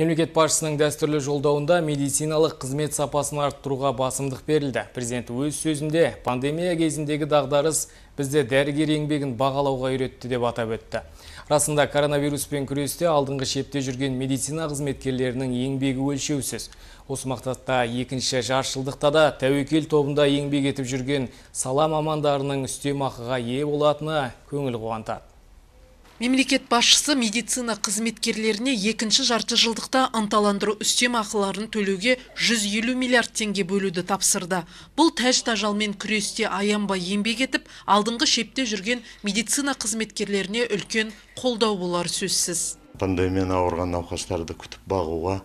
мемлекет басшысының дәстүрлі жолдауында медициналық қызмет сапасын арттыруға басымдық берілді президент өз сөзінде пандемия кезіндегі дағдарыс бізде дәрігер еңбегін бағалауға үйретті деп атап өтті расында коронавируспен күресте алдыңғы шепте жүрген медицина қызметкерлерінің еңбегі өлшеусіз осы мақсатта екінші жаршылдықта да тәуекел тобында еңбек етіп жүрген сала мамандарының үстемақыға ие болатыны көңіл қуантады Мемлекет басшысы медицина қызметкерлеріне екінші жарты жылдықта ынталандыру үстем ақыларын төлеуге 150 миллиард теңге бөлуді тапсырды. Бұл тәж тажалмен күресте аянбай еңбек етіп, алдыңғы шепте жүрген медицина қызметкерлеріне үлкен қолдау болар сөзсіз. Пандемияны ауырған науқастарды күтіп бағуға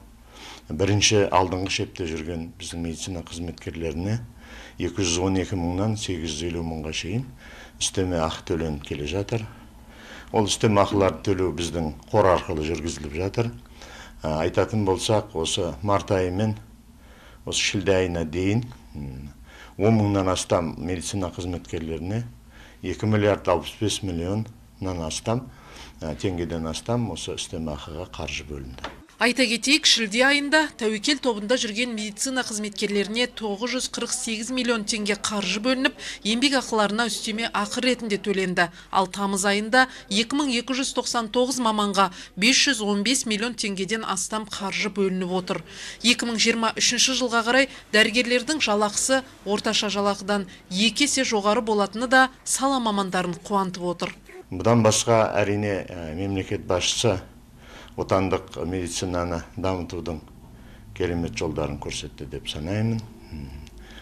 бірінші алдыңғы шепте жүрген біздің медицина қызметкерлеріне 212 мыңнан 850 мыңға шейін үстеме ақы төленіп келе жатыр ол үстемақыларды төлеу біздің қор арқылы жүргізіліп жатыр айтатын болсақ осы март айымен осы шілде айына дейін он мыңнан астам медицина қызметкерлеріне 2 миллиард 65 миллионнан астам теңгеден астам осы үстемақыға қаржы бөлінді Айта кетейік, шілде айында тәуекел тобында жүрген медицина қызметкерлеріне 948 миллион теңге қаржы бөлініп, ембек ақыларына үстеме ақыр ретінде төленді. Ал тамыз айында 2299 маманға 515 миллион теңгеден астам қаржы бөлініп отыр. 2023 жылға қарай дәрігерлердің жалақысы орташа жалақыдан екесе жоғары болатыны да сала мамандарын қуантып отыр. Бұдан басқа әрине мемлекет басшысы отандық медицинаны дамытудың керемет жолдарын көрсетті деп санаймын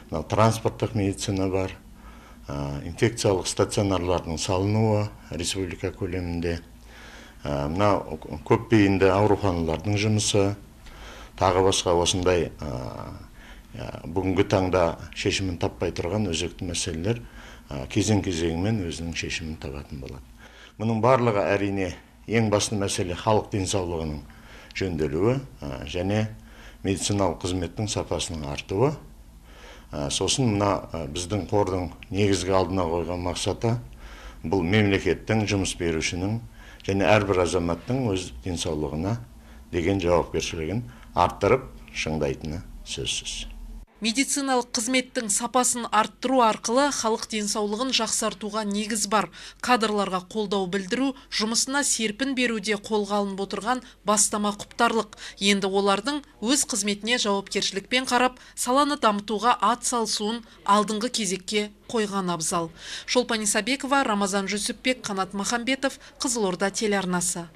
мынау транспорттық медицина бар инфекциялық стационарлардың салынуы республика көлемінде мынау көпбейінді ауруханалардың жұмысы тағы басқа осындай бүгінгі таңда шешімін таппай тұрған өзекті мәселелер кезең кезеңімен өзінің шешімін табатын болады мұның барлығы әрине ең басты мәселе халық денсаулығының жөнделуі және медициналық қызметтің сапасының артуы сосын мына біздің қордың негізгі алдына қойған мақсаты бұл мемлекеттің жұмыс берушінің және әрбір азаматтың өз денсаулығына деген жауапкершілігін арттырып шыңдайтыны сөзсіз медициналық қызметтің сапасын арттыру арқылы халық денсаулығын жақсартуға негіз бар кадрларға қолдау білдіру жұмысына серпін беруде қолға алынып отырған бастама құптарлық енді олардың өз қызметіне жауапкершілікпен қарап саланы дамытуға ат салысуын алдыңғы кезекке қойған абзал шолпан исабекова рамазан жүсіпбек қанат махамбетов қызылорда телеарнасы